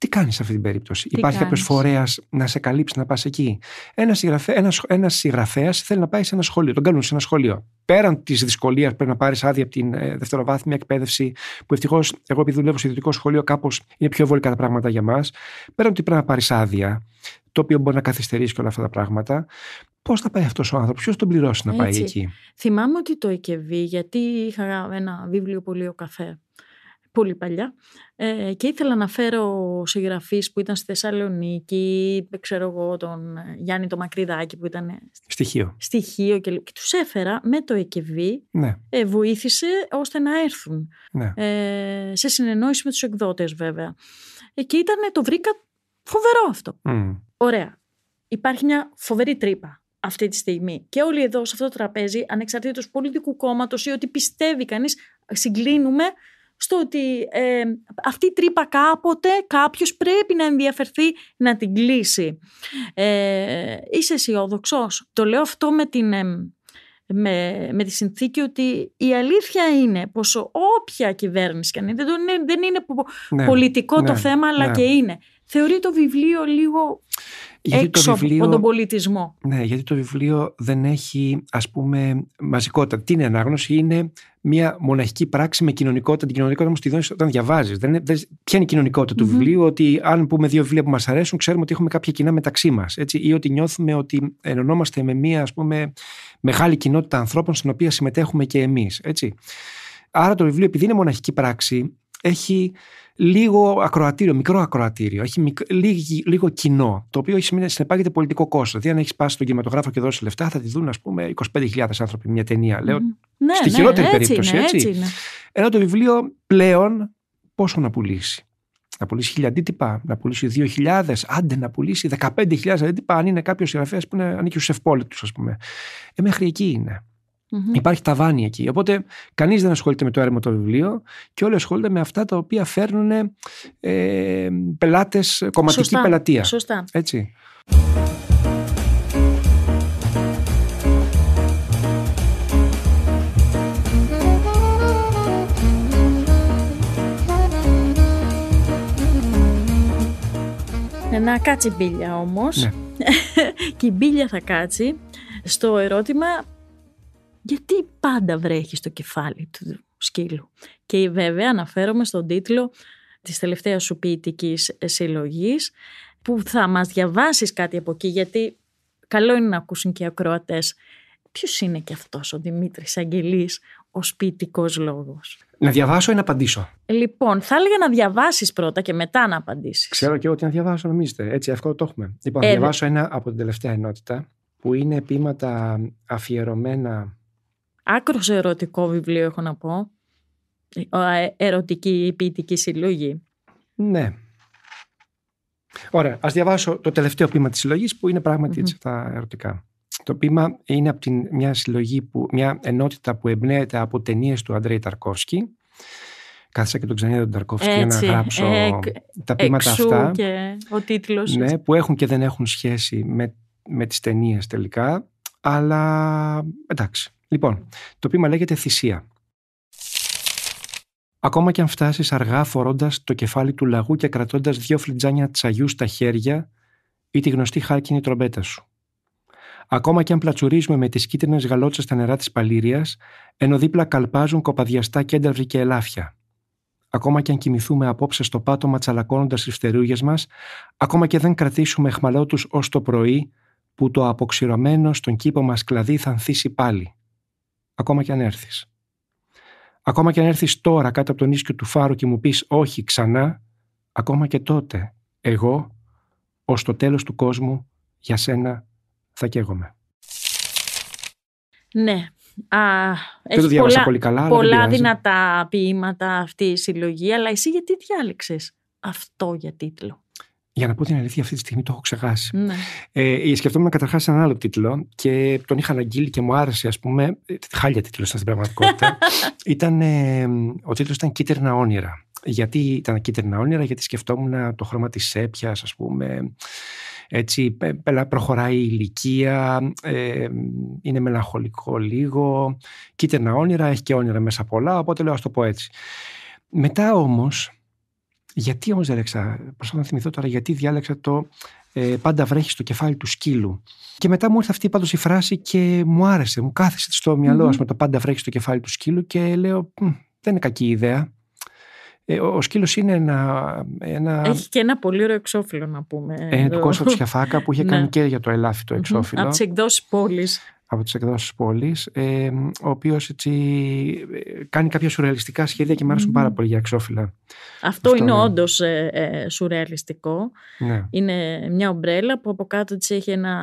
Τι κάνεις σε αυτή την περίπτωση, Υπάρχει κάποιος φορέας να σε καλύψει να πας εκεί. Ένας συγγραφέα ένας, ένας συγγραφέας θέλει να πάει σε ένα σχολείο, τον κάνουν σε ένα σχολείο. Πέραν της δυσκολίας πρέπει να πάρεις άδεια από την ε, δευτεροβάθμια εκπαίδευση, που ευτυχώς εγώ επειδή δουλεύω σε ιδιωτικό σχολείο, κάπως είναι πιο βόλικά τα πράγματα για μας. Πέραν ότι πρέπει να πάρεις άδεια, το οποίο μπορεί να καθυστερήσει και όλα αυτά τα πράγματα. Πώς θα πάει αυτός ο άνθρωπος, ποιος τον πληρώσει να πάει εκεί. Θυμάμαι ότι το ΕΚΕΒΗ, γιατί είχα ένα βιβλίο πολύ ο καφέ πολύ παλιά. Ε, και ήθελα να φέρω συγγραφείς που ήταν στη Θεσσαλονίκη, ξέρω εγώ τον ε, Γιάννη το Μακρυδάκη που ήταν... Ε, στοιχείο. Στοιχείο και, και τους έφερα με το ΕΚΕΒΗ, ναι. Ε, βοήθησε ώστε να έρθουν. Ναι. Ε, σε συνεννόηση με τους εκδότες βέβαια. Ε, και ήταν, το βρήκα φοβερό αυτό. Ωραία. Υπάρχει μια φοβερή τρύπα αυτή τη στιγμή. Και όλοι εδώ σε αυτό το τραπέζι, ανεξαρτήτως πολιτικού κόμματος ή ότι πιστεύει κανείς, συγκλίνουμε στο ότι ε, αυτή η τρύπα κάποτε κάποιος πρέπει να ενδιαφερθεί να την κλείσει. Ε, είσαι αισιόδοξος. Το λέω αυτό με την... Ε, με, τη συνθήκη ότι η αλήθεια είναι πως όποια κυβέρνηση δεν, είναι, δεν είναι ναι, πολιτικό το ναι, θέμα αλλά ναι. και είναι, θεωρεί το βιβλίο λίγο γιατί έξω από τον πολιτισμό. Ναι, γιατί το βιβλίο δεν έχει ας πούμε μαζικότητα. Τι είναι ανάγνωση, είναι μια μοναχική πράξη με κοινωνικότητα. Την κοινωνικότητα όμως τη δώσεις όταν διαβάζεις. Δεν, δεν, ποια είναι η κοινωνικότητα του mm βιβλίου, ότι αν πούμε δύο βιβλία που μας αρέσουν, ξέρουμε ότι έχουμε κάποια κοινά μεταξύ μας. Ή ότι νιώθουμε ότι ενωνόμαστε με μια ας πούμε, μεγάλη κοινότητα ανθρώπων στην οποία συμμετέχουμε και εμείς. Άρα το βιβλίο, επειδή είναι μοναχική πράξη, έχει λίγο ακροατήριο, μικρό ακροατήριο, έχει μικ... λίγο κοινό, το οποίο έχει συνεπάγεται πολιτικό κόστος. Δηλαδή, αν έχεις πάσει στον κινηματογράφο και δώσεις λεφτά, θα τη δουν, ας πούμε, 25.000 άνθρωποι μια ταινία. Λέω, στη ναι, ναι χειρότερη περίπτωση, είναι, έτσι. έτσι είναι. Ενώ το βιβλίο πλέον πόσο να πουλήσει. Να πουλήσει αντίτυπα, να πουλήσει 2.000, άντε να πουλήσει 15.000 αντίτυπα, δηλαδή αν είναι κάποιος συγγραφέας που είναι, ανήκει στου ευπόλυτου, ας πούμε. Ε, μέχρι εκεί είναι. Mm-hmm. Υπάρχει ταβάνι εκεί. Οπότε κανείς δεν ασχολείται με το έρευνα του βιβλίου και όλοι ασχολούνται με αυτά τα οποία φέρνουν ε, πελάτες, κομματική πελατεία. Σωστά. Έτσι. Να κάτσει μπίλια όμως ναι. και η μπίλια θα κάτσει στο ερώτημα γιατί πάντα βρέχεις στο κεφάλι του σκύλου. Και βέβαια αναφέρομαι στον τίτλο της τελευταίας σου ποιητικής συλλογής που θα μας διαβάσεις κάτι από εκεί γιατί καλό είναι να ακούσουν και οι ακροατές Ποιος είναι και αυτός ο Δημήτρης Αγγελής ο ποιητικό λόγος. Να διαβάσω ή να απαντήσω. Λοιπόν, θα έλεγα να διαβάσεις πρώτα και μετά να απαντήσεις. Ξέρω και εγώ ότι να διαβάσω, νομίζετε. Έτσι, αυτό το έχουμε. Λοιπόν, να ε, ναι. διαβάσω ένα από την τελευταία ενότητα που είναι ποίηματα αφιερωμένα άκρος ερωτικό βιβλίο έχω να πω. Ε, ερωτική ποιητική συλλογή. Ναι. Ωραία, ας διαβάσω το τελευταίο πείμα της συλλογής που είναι πράγματι έτσι τα ερωτικά. Το πείμα είναι από την, μια συλλογή, που, μια ενότητα που εμπνέεται από ταινίες του Αντρέη Ταρκόφσκι. Κάθισα και τον Ξενίδη τον Ταρκόφσκι για να γράψω τα πείματα αυτά. Και ο τίτλος. Ναι, που έχουν και δεν έχουν σχέση με, με τις ταινίες τελικά. Αλλά εντάξει, Λοιπόν, το πείμα λέγεται θυσία. Ακόμα κι αν φτάσεις αργά φορώντας το κεφάλι του λαγού και κρατώντας δύο φλιτζάνια τσαγιού στα χέρια ή τη γνωστή χάρκινη τρομπέτα σου. Ακόμα κι αν πλατσουρίζουμε με τις κίτρινες γαλότσες στα νερά της παλύρια, ενώ δίπλα καλπάζουν κοπαδιαστά κένταυροι και ελάφια. Ακόμα κι αν κοιμηθούμε απόψε στο πάτωμα τσαλακώνοντας τις φτερούγες μας, ακόμα και δεν κρατήσουμε του ως το πρωί, που το αποξηρωμένο στον κήπο μας κλαδί θα ανθίσει πάλι ακόμα και αν έρθεις. Ακόμα και αν έρθεις τώρα κάτω από τον ίσκιο του φάρου και μου πεις όχι ξανά, ακόμα και τότε εγώ, ως το τέλος του κόσμου, για σένα θα καίγομαι. Ναι. Α, δεν το διάβασα πολλά, πολύ καλά. Πολλά δυνατά ποίηματα αυτή η συλλογή, αλλά εσύ γιατί διάλεξες αυτό για τίτλο. Για να πω την αλήθεια, αυτή τη στιγμή το έχω ξεχάσει. Ναι. Ε, ε σκεφτόμουν καταρχάς έναν άλλο τίτλο και τον είχα αναγγείλει και μου άρεσε, ας πούμε. Ε, χάλια τίτλος ήταν στην πραγματικότητα. ήταν, ε, ο τίτλος ήταν Κίτρινα Όνειρα. Γιατί ήταν κίτρινα όνειρα, γιατί σκεφτόμουν το χρώμα της σέπιας, ας πούμε, έτσι, προχωράει η ηλικία, ε, είναι μελαγχολικό λίγο, κίτρινα όνειρα, έχει και όνειρα μέσα πολλά, οπότε λέω ας το πω έτσι. Μετά όμως, γιατί όμως διάλεξα, προσπαθώ να θυμηθώ τώρα, γιατί διάλεξα το ε, Πάντα βρέχεις στο κεφάλι του σκύλου. Και μετά μου ήρθε αυτή πάντως η φράση και μου άρεσε, μου κάθισε στο μυαλό, mm-hmm. το Πάντα βρέχεις στο κεφάλι του σκύλου και λέω, δεν είναι κακή ιδέα. Ε, ο σκύλος είναι ένα, ένα. Έχει και ένα πολύ ωραίο εξώφυλλο, να πούμε. Είναι του Κώστα Τσιαφάκα που είχε ναι. κάνει και για το ελάφι το εξώφυλλο. Από τις εκδόσεις πόλης από τις εκδόσεις πόλης, ε, ο οποίος έτσι ε, κάνει κάποια σουρεαλιστικά σχέδια και μου αρέσουν πάρα πολύ για εξώφυλλα. Αυτό, είναι ναι. όντως ε, ε, σουρεαλιστικό. Ναι. Είναι μια ομπρέλα που από κάτω της έχει ένα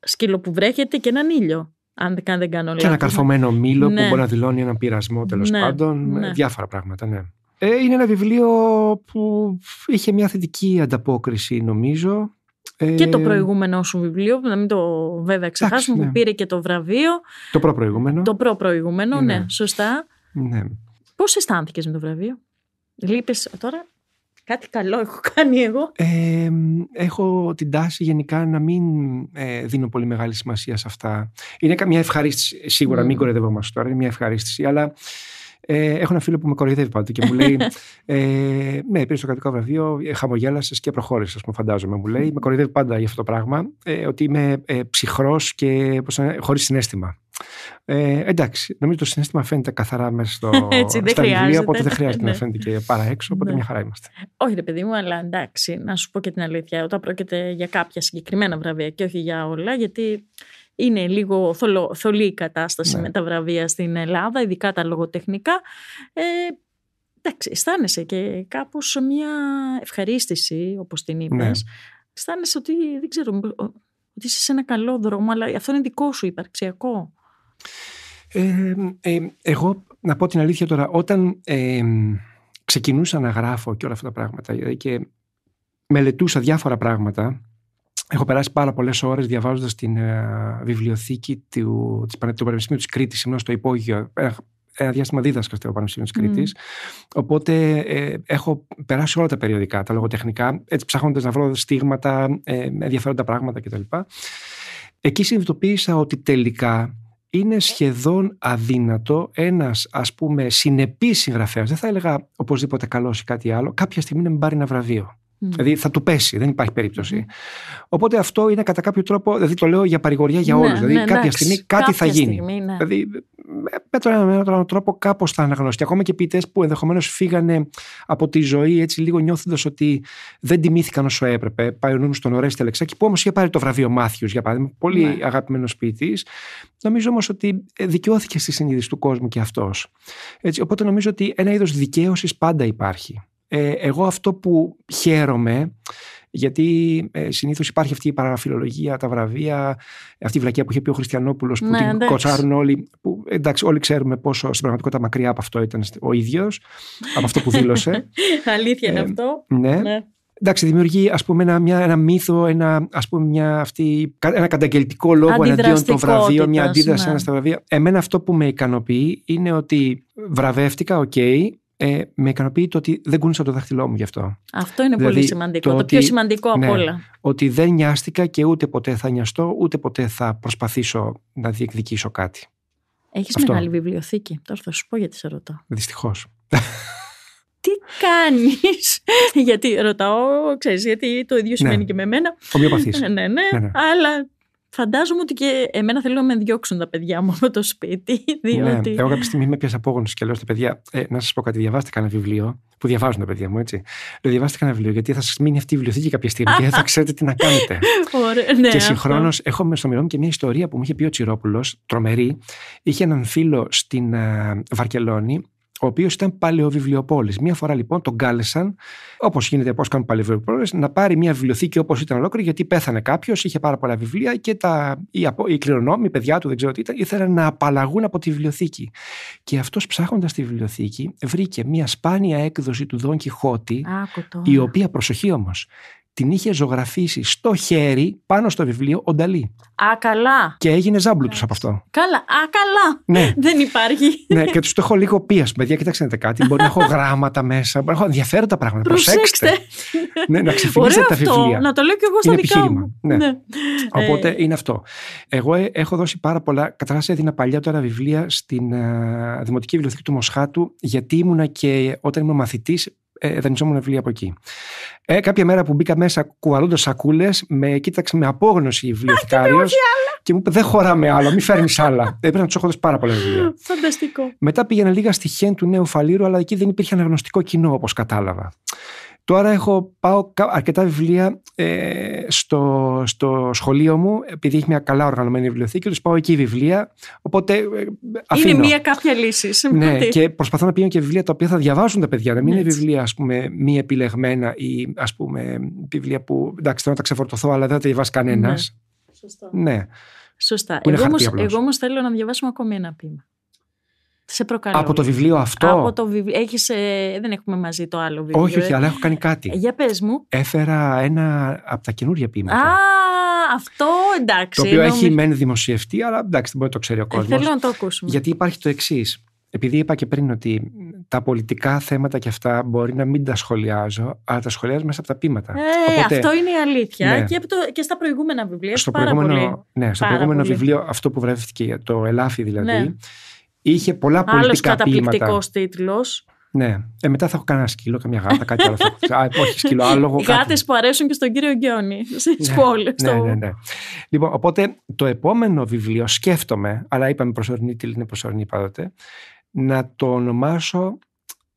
σκύλο που βρέχεται και έναν ήλιο. Αν δεν, αν δεν κάνω λάθος. Και ένα καρφωμένο μήλο ναι. που μπορεί να δηλώνει έναν πειρασμό τέλος ναι, πάντων. Ναι. Διάφορα πράγματα, ναι. Είναι ένα βιβλίο που είχε μια θετική ανταπόκριση νομίζω και το ε, προηγούμενο σου βιβλίο, να μην το βέβαια ξεχάσουμε, που ναι. πήρε και το βραβείο. Το προπροηγούμενο. Το προπροηγούμενο, ναι, ναι σωστά. Ναι. Πώς αισθάνθηκες με το βραβείο, Λείπεις τώρα. Κάτι καλό έχω κάνει εγώ. έχω την τάση γενικά να μην ε, δίνω πολύ μεγάλη σημασία σε αυτά. Είναι καμία ευχαρίστηση. Σίγουρα, mm. μην κορεδευόμαστε τώρα, είναι μια ευχαρίστηση. Αλλά ε, έχω ένα φίλο που με κοροϊδεύει πάντα και μου λέει: ε, Ναι, πήρε το κρατικό βραβείο, ε, χαμογέλασες και προχώρησες, ας φαντάζομαι. Μου λέει: Με κοροϊδεύει πάντα για αυτό το πράγμα, ε, ότι είμαι ε, ψυχρός και χωρίς συνέστημα. Ε, εντάξει, νομίζω το συνέστημα φαίνεται καθαρά μέσα στο, Έτσι, δεν στα βιβλία, οπότε δεν χρειάζεται να ναι. φαίνεται και παρά έξω, οπότε ναι. μια χαρά είμαστε. Όχι ρε παιδί μου, αλλά εντάξει, να σου πω και την αλήθεια, όταν πρόκειται για κάποια συγκεκριμένα βραβεία και όχι για όλα, γιατί είναι λίγο θολο, θολή η κατάσταση ναι. με τα βραβεία στην Ελλάδα, ειδικά τα λογοτεχνικά. Ε, εντάξει, αισθάνεσαι και κάπως μια ευχαρίστηση, όπως την ναι. είπες. Ναι. Αισθάνεσαι ότι, δεν ξέρω, ότι είσαι σε ένα καλό δρόμο, αλλά αυτό είναι δικό σου υπαρξιακό. Ε, ε, εγώ, να πω την αλήθεια τώρα, όταν ε, ξεκινούσα να γράφω και όλα αυτά τα πράγματα ε, και μελετούσα διάφορα πράγματα Έχω περάσει πάρα πολλές ώρες διαβάζοντας την ε, βιβλιοθήκη του, της, του Πανεπιστημίου της Κρήτης, ενώ στο υπόγειο. Ε, ένα, διάστημα δίδασκα στο Πανεπιστήμιο της Κρήτης. Οπότε ε, έχω περάσει όλα τα περιοδικά, τα λογοτεχνικά, έτσι ψάχνοντας να βρω στίγματα, ε, ενδιαφέροντα πράγματα κτλ. Εκεί συνειδητοποίησα ότι τελικά είναι σχεδόν αδύνατο ένας ας πούμε συνεπής συγγραφέας. δεν θα έλεγα οπωσδήποτε καλός ή κάτι άλλο, κάποια στιγμή να μην πάρει ένα βραβείο. Mm. Δηλαδή θα του πέσει, δεν υπάρχει περίπτωση. Mm-hmm. Οπότε αυτό είναι κατά κάποιο τρόπο, δηλαδή το λέω για παρηγοριά για όλου. Ναι, δηλαδή ναι, ναι, κάποια ναι, στιγμή κάτι θα γίνει. Στιγμή, ναι. δηλαδή με τον ένα τον τρόπο κάπως θα αναγνωριστεί. Ακόμα και ποιητές που ενδεχομένως φύγανε από τη ζωή έτσι λίγο νιώθοντας ότι δεν τιμήθηκαν όσο έπρεπε. Πάει ο νους στον ωραίο Αλεξάκη, που όμως είχε πάρει το βραβείο Μάθιους για παράδειγμα. Πολύ ναι. αγαπημένος ποιητής. Νομίζω όμως ότι δικαιώθηκε στη συνείδηση του κόσμου και αυτός. Οπότε νομίζω ότι ένα είδος δικαίωσης πάντα υπάρχει. Ε, εγώ αυτό που χαίρομαι, γιατί ε, συνήθως υπάρχει αυτή η παραφιλολογία, τα βραβεία, αυτή η βλακία που είχε πει ο Χριστιανόπουλος που ναι, την εντάξει. κοτσάρουν όλοι, που εντάξει όλοι ξέρουμε πόσο στην πραγματικότητα μακριά από αυτό ήταν ο ίδιος, από αυτό που δήλωσε. Αλήθεια είναι ε, αυτό. ναι. ναι. Εντάξει, δημιουργεί ας πούμε, ένα, μια, ένα μύθο, ένα, ας αυτή, ένα καταγγελτικό λόγο εναντίον των βραβείων, μια αντίδραση ναι. στα βραβεία. Εμένα αυτό που με ικανοποιεί είναι ότι βραβεύτηκα, οκ, ε, με ικανοποιεί το ότι δεν κούνησα το δάχτυλό μου γι' αυτό. Αυτό είναι δηλαδή, πολύ σημαντικό. Το, πιο σημαντικό ναι, από όλα. Ότι δεν νοιάστηκα και ούτε ποτέ θα νοιαστώ, ούτε ποτέ θα προσπαθήσω να διεκδικήσω κάτι. Έχεις μεγάλη βιβλιοθήκη. Τώρα θα σου πω γιατί σε ρωτάω. Δυστυχώς. Τι κάνεις, Γιατί ρωτάω, ξέρεις, γιατί το ίδιο ναι. σημαίνει και με εμένα. Ομοιοπαθή. Ναι ναι, ναι, ναι, ναι, αλλά Φαντάζομαι ότι και εμένα θέλω να με διώξουν τα παιδιά μου από το σπίτι. Ναι, εγώ κάποια στιγμή με πιάσα απόγονος και λέω στα παιδιά, ε, να σας πω κάτι, διαβάστε κανένα βιβλίο. Που διαβάζουν τα παιδιά μου, έτσι. Λέω, διαβάστε κανένα βιβλίο, γιατί θα σας μείνει αυτή η βιβλιοθήκη κάποια στιγμή και δεν θα ξέρετε τι να κάνετε. Ωραία, ναι, και συγχρόνως έχω στο μυαλό μου και μια ιστορία που μου είχε πει ο Τσιρόπουλος, τρομερή. Είχε έναν φίλο στην uh, Βαρκελόνη, ο οποίος ήταν παλαιοβιβλιοπόλης. Μία φορά λοιπόν τον κάλεσαν, όπως γίνεται, όπω κάνουν παλαιοβιβλιοπόλες, να πάρει μια βιβλιοθήκη όπως ήταν ολόκληρη, γιατί πέθανε κάποιος, είχε πάρα πολλά βιβλία και τα, οι, απο, κληρονόμοι, οι παιδιά του, δεν ξέρω τι ήταν, ήθελαν να απαλλαγούν από τη βιβλιοθήκη. Και αυτός ψάχνοντας τη βιβλιοθήκη, βρήκε μια σπάνια έκδοση του Δον Κιχώτη, η οποία, προσοχή όμως, την είχε ζωγραφίσει στο χέρι πάνω στο βιβλίο ο Νταλή. Α, καλά. Και έγινε ναι. τους από αυτό. Καλά, α, καλά. Ναι. Δεν υπάρχει. Ναι, και τους το έχω λίγο πει, α παιδιά, κοιτάξτε κάτι. Μπορεί να έχω γράμματα μέσα, μπορεί να έχω ενδιαφέροντα πράγματα. Προσέξτε. ναι, να ξεφύγετε τα βιβλία. Να το λέω και εγώ στα είναι δικά επιχείρημα. μου. Ναι. ναι. Οπότε ε. είναι αυτό. Εγώ ε, έχω δώσει πάρα πολλά. Καταρχάς έδινα παλιά τώρα βιβλία στην ε, Δημοτική Βιβλιοθήκη του Μοσχάτου, γιατί ήμουνα και όταν ήμουν μαθητής, ε, δανειζόμουν βιβλία από εκεί. Ε, κάποια μέρα που μπήκα μέσα κουβαλώντας σακούλες, με κοίταξε με απόγνωση η βιβλιοθηκάριος. Και μου είπε: Δεν χωράμε άλλο, μην φέρνεις άλλα. Ε, έπρεπε να τους έχω πάρα πολλά βιβλία. Φανταστικό. Μετά πήγαινα λίγα στη Χέν του Νέου Φαλήρου, αλλά εκεί δεν υπήρχε αναγνωστικό κοινό, όπως κατάλαβα. Τώρα έχω, πάω αρκετά βιβλία ε, στο, στο σχολείο μου, επειδή έχει μια καλά οργανωμένη βιβλιοθήκη, τους πάω εκεί βιβλία. Οπότε ε, Είναι μία κάποια λύση. Ναι, και προσπαθώ να πιω και βιβλία τα οποία θα διαβάζουν τα παιδιά. Να μην είναι ναι. βιβλία, ας πούμε, μη επιλεγμένα ή ας πούμε, βιβλία που εντάξει, θέλω να τα ξεφορτωθώ, αλλά δεν τα διαβάσει κανένας. Ναι. ναι. Σωστά. Ναι. Σωστά. Εγώ όμω θέλω να διαβάσουμε ακόμη ένα πείμα. Από το βιβλίο αυτό. Από το βιβλίο. Έχεις, ε, δεν έχουμε μαζί το άλλο βιβλίο. Όχι, ε. όχι, αλλά έχω κάνει κάτι. Ε, για πες μου. Έφερα ένα από τα καινούργια πείματα Α, αυτό εντάξει. Το οποίο νομίζω... έχει μεν δημοσιευτεί, αλλά εντάξει, δεν μπορεί να το ξέρει ο κόσμος. θέλω να το ακούσουμε. Γιατί υπάρχει το εξής. Επειδή είπα και πριν ότι τα πολιτικά θέματα και αυτά μπορεί να μην τα σχολιάζω, αλλά τα σχολιάζω μέσα από τα πείματα. Ε, αυτό είναι η αλήθεια. Ναι. Και, και στα προηγούμενα βιβλία. Στο πάρα προηγούμενο, πολύ. Ναι, στο πάρα προηγούμενο βιβλίο, αυτό που βρέθηκε το Ελάφι δηλαδή, ναι. Είχε πολλά Άλλος πολιτικά Άλλος καταπληκτικός τίτλος. Ναι. Ε, μετά θα έχω κανένα σκύλο, καμιά γάτα, κάτι άλλο. Θα Α, όχι σκύλο, άλλο. Οι γάτες που αρέσουν και στον κύριο Γκιόνι. Στι πόλει. Ναι, ναι, ναι, ναι. Λοιπόν, οπότε το επόμενο βιβλίο σκέφτομαι, αλλά είπαμε προσωρινή τη είναι προσωρινή πάντοτε, να το ονομάσω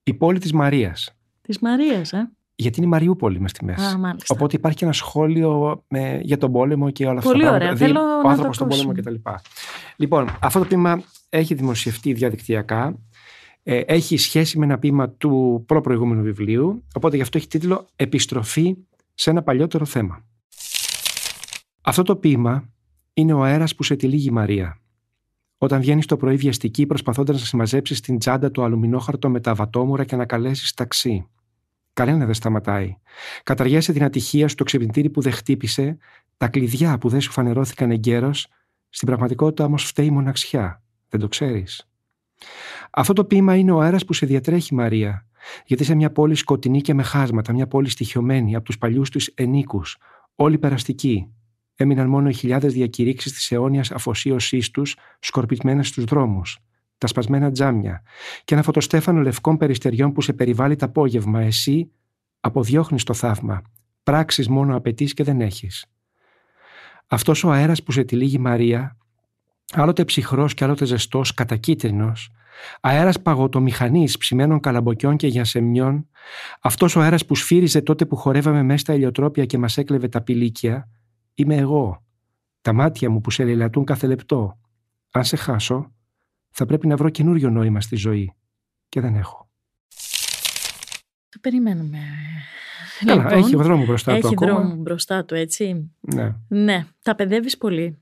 Η πόλη της Μαρίας. Της Μαρίας, ε. Γιατί είναι η Μαριούπολη μες στη μέση. Α, Οπότε υπάρχει και ένα σχόλιο με, για τον πόλεμο και όλα αυτά. Πολύ ωραία. Δηλαδή Θέλω ο άνθρωπος στον πόλεμο κτλ. Λοιπόν, αυτό το πείμα έχει δημοσιευτεί διαδικτυακά, ε, έχει σχέση με ένα ποίημα του προπροηγούμενου βιβλίου, οπότε γι' αυτό έχει τίτλο «Επιστροφή σε ένα παλιότερο θέμα». Αυτό το ποίημα είναι ο αέρας που σε τυλίγει η Μαρία. Όταν βγαίνεις το πρωί βιαστική προσπαθώντας να συμμαζέψεις την τσάντα του αλουμινόχαρτο με τα βατόμουρα και να καλέσεις ταξί. Κανένα δεν σταματάει. Καταργέσαι την ατυχία σου το ξυπνητήρι που δεν χτύπησε, τα κλειδιά που δεν σου φανερώθηκαν εγκαίρως, στην πραγματικότητα όμως φταίει μοναξιά. Δεν το ξέρεις. Αυτό το ποίημα είναι ο αέρας που σε διατρέχει Μαρία, γιατί σε μια πόλη σκοτεινή και με χάσματα, μια πόλη στοιχειωμένη από τους παλιούς τους ενίκους, όλοι περαστικοί. Έμειναν μόνο οι χιλιάδες διακηρύξεις της αιώνιας αφοσίωσής τους, σκορπισμένες στους δρόμους, τα σπασμένα τζάμια και ένα φωτοστέφανο λευκών περιστεριών που σε περιβάλλει τα απόγευμα. Εσύ αποδιώχνεις το θαύμα. Πράξεις μόνο απαιτείς και δεν έχεις. Αυτός ο αέρας που σε τυλίγει Μαρία άλλοτε ψυχρός και άλλοτε ζεστός, κατακίτρινος, αέρας παγωτομηχανής ψημένων καλαμποκιών και γιασεμιών, αυτός ο αέρας που σφύριζε τότε που χορεύαμε μέσα στα ηλιοτρόπια και μας έκλεβε τα πηλίκια, είμαι εγώ, τα μάτια μου που σε λελατούν κάθε λεπτό. Αν σε χάσω, θα πρέπει να βρω καινούριο νόημα στη ζωή. Και δεν έχω. Το περιμένουμε. λοιπόν, έχει δρόμο μπροστά έχει του Έχει μπροστά του, έτσι. Ναι. Ναι, τα παιδεύεις πολύ.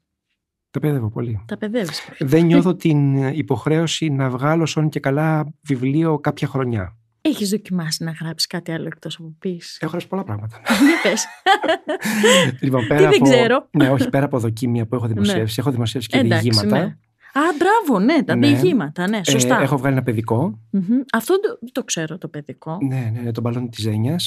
Τα παιδεύω πολύ. Τα παιδεύεις. Δεν ε, νιώθω την ε, υποχρέωση να βγάλω σόν και καλά βιβλίο κάποια χρονιά. Έχεις δοκιμάσει να γράψεις κάτι άλλο εκτός από πεις. Έχω γράψει πολλά πράγματα. Για πες. λοιπόν, πέρα Τι από... ξέρω. Ναι, όχι, πέρα από δοκίμια που έχω ναι. δημοσιεύσει. έχω δημοσιεύσει και Εντάξει, διηγήματα. Ναι. Α, μπράβο, ναι, τα ναι. διηγήματα, ναι, ε, σωστά. Ε, έχω βγάλει ένα Αυτό το, το, ξέρω το παιδικό. Ναι, ναι, ναι τον μπαλόνι της Ζένιας. Α,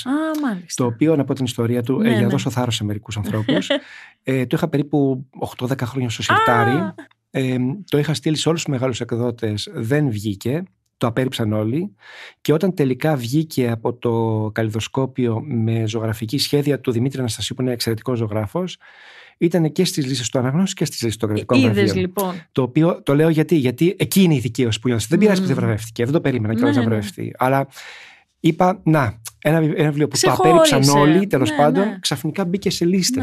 μάλιστα. Το οποίο, να πω την ιστορία του, ναι, ε, για να δώσω θάρρος σε μερικούς ανθρώπους. ε, το είχα περίπου 8-10 χρόνια στο σιρτάρι. Ε, το είχα στείλει σε όλους τους μεγάλους εκδότες. Δεν βγήκε. Το απέρριψαν όλοι. Και όταν τελικά βγήκε από το καλλιδοσκόπιο με ζωγραφική σχέδια του Δημήτρη Αναστασίου, που είναι εξαιρετικός ζωγράφος, ήταν και στις λύσει του Αναγνώστου και στις λύσει των κρατικών βραβείων. Λοιπόν. Το οποίο το λέω γιατί, γιατί εκεί είναι η δικαίωση που νιώθω. Δεν πειράζει που δεν βραβεύτηκε, δεν το περίμενα κιόλας να ναι, ναι, ναι. βραβευτεί. Αλλά είπα, να, ένα, βιβλίο που το απέριψαν όλοι, τέλο πάντων, ξαφνικά μπήκε σε λίστες.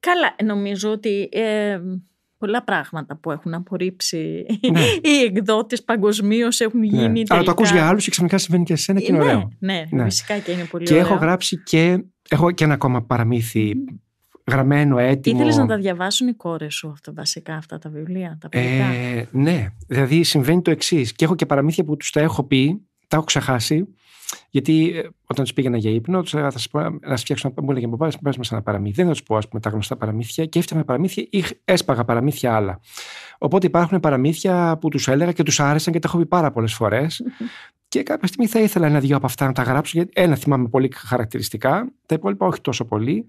Καλά, νομίζω ότι ε, πολλά πράγματα που έχουν απορρίψει ναι. οι εκδότες παγκοσμίως έχουν γίνει. Ναι. Τελικά... Αλλά το ακούς για άλλους και ξαφνικά συμβαίνει και σε ένα και είναι ναι, ωραίο. Ναι, ναι, φυσικά και είναι πολύ και ωραίο. Και έχω γράψει και. Έχω και ένα ακόμα παραμύθι γραμμένο, έτοιμο. Ήθελες να τα διαβάσουν οι κόρες σου αυτά, βασικά αυτά τα βιβλία, τα παιδιά. Ε, ναι, δηλαδή συμβαίνει το εξής. Και έχω και παραμύθια που τους τα έχω πει, τα έχω ξεχάσει. Γιατί ε, όταν τους πήγαινα για ύπνο, τους έλεγα: Θα να φτιάξω Μου έλεγε: Μπαμπά, πα μας ένα παραμύθι. Δεν θα τους πω ας πούμε, τα γνωστά παραμύθια. Και έφτιαχνα παραμύθια ή έσπαγα παραμύθια άλλα. Οπότε υπάρχουν παραμύθια που τους έλεγα και τους άρεσαν και τα έχω πει πάρα πολλές φορές. Και κάποια στιγμή θα ήθελα ένα-δυο από αυτά να τα γράψω, γιατί ένα θυμάμαι πολύ χαρακτηριστικά, τα υπόλοιπα όχι τόσο πολύ.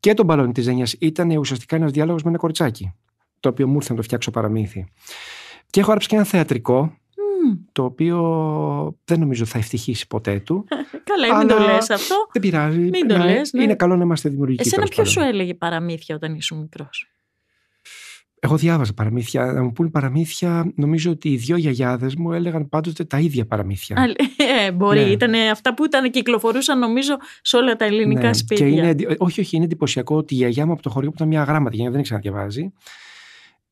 Και τον παλόνι της Ζένιας ήταν ουσιαστικά ένας διάλογος με ένα κοριτσάκι, το οποίο μου ήρθε να το φτιάξω παραμύθι. Και έχω γράψει και ένα θεατρικό, το οποίο δεν νομίζω θα ευτυχήσει ποτέ του. Καλά, μην το λες αυτό. Δεν πειράζει. Μην το λες, ναι. Είναι καλό να είμαστε δημιουργικοί. Εσένα ποιο σου έλεγε παραμύθια όταν ήσουν μικρός. Εγώ διάβαζα παραμύθια. Να μου πούν παραμύθια, νομίζω ότι οι δύο γιαγιάδες μου έλεγαν πάντοτε τα ίδια παραμύθια. Ε, μπορεί. Ναι. Ήταν αυτά που ήταν, κυκλοφορούσαν νομίζω σε όλα τα ελληνικά ναι. σπίτια. Ε, όχι, όχι, είναι εντυπωσιακό ότι η γιαγιά μου από το χωριό που ήταν μια γράμματα, γιατί δεν ήξερα να διαβάζει,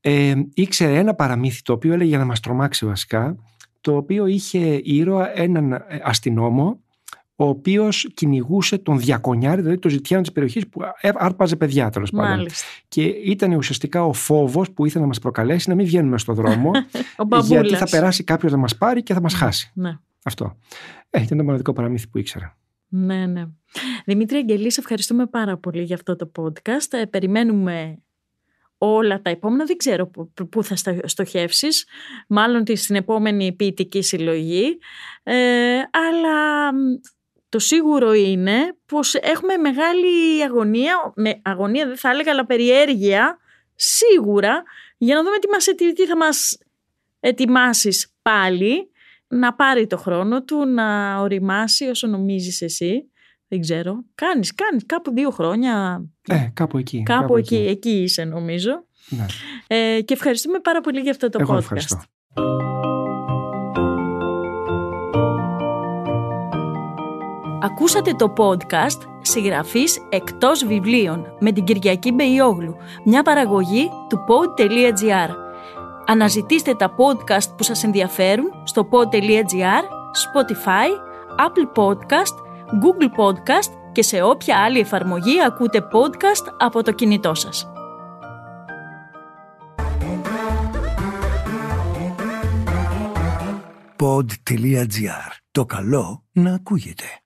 ε, ήξερε ένα παραμύθι το οποίο έλεγε για να μας τρομάξει βασικά, το οποίο είχε ήρωα έναν ε, αστυνόμο ο οποίος κυνηγούσε τον διακονιάρη, δηλαδή το ζητιάνο της περιοχής που ε, άρπαζε παιδιά τέλος πάντων. Και ήταν ουσιαστικά ο φόβος που ήθελε να μας προκαλέσει να μην βγαίνουμε στον δρόμο, γιατί θα περάσει κάποιος να μας πάρει και θα μας ναι, χάσει. Ναι. Αυτό. Ε, ήταν το μοναδικό παραμύθι που ήξερα. Ναι, ναι. Δημήτρη Αγγελή, σε ευχαριστούμε πάρα πολύ για αυτό το podcast. Ε, περιμένουμε όλα τα επόμενα. Δεν ξέρω πού θα στοχεύσεις, μάλλον στην επόμενη ποιητική συλλογή. Ε, αλλά το σίγουρο είναι πως έχουμε μεγάλη αγωνία, με αγωνία δεν θα έλεγα, αλλά περιέργεια, σίγουρα, για να δούμε τι, μας, τι θα μας ετοιμάσεις πάλι, να πάρει το χρόνο του, να οριμάσει όσο νομίζεις εσύ. Δεν ξέρω. Κάνεις, κάνεις κάπου δύο χρόνια. Ε, κάπου εκεί. Κάπου, εκεί. εκεί. είσαι νομίζω. Ναι. Ε, και ευχαριστούμε πάρα πολύ για αυτό το Εγώ podcast. Ακούσατε το podcast «Συγγραφής εκτός βιβλίων» με την Κυριακή Μπεϊόγλου, μια παραγωγή του pod.gr. Αναζητήστε τα podcast που σας ενδιαφέρουν στο pod.gr, Spotify, Apple Podcast, Google Podcast και σε όποια άλλη εφαρμογή ακούτε podcast από το κινητό σας. Pod.gr. Το καλό να ακούγεται.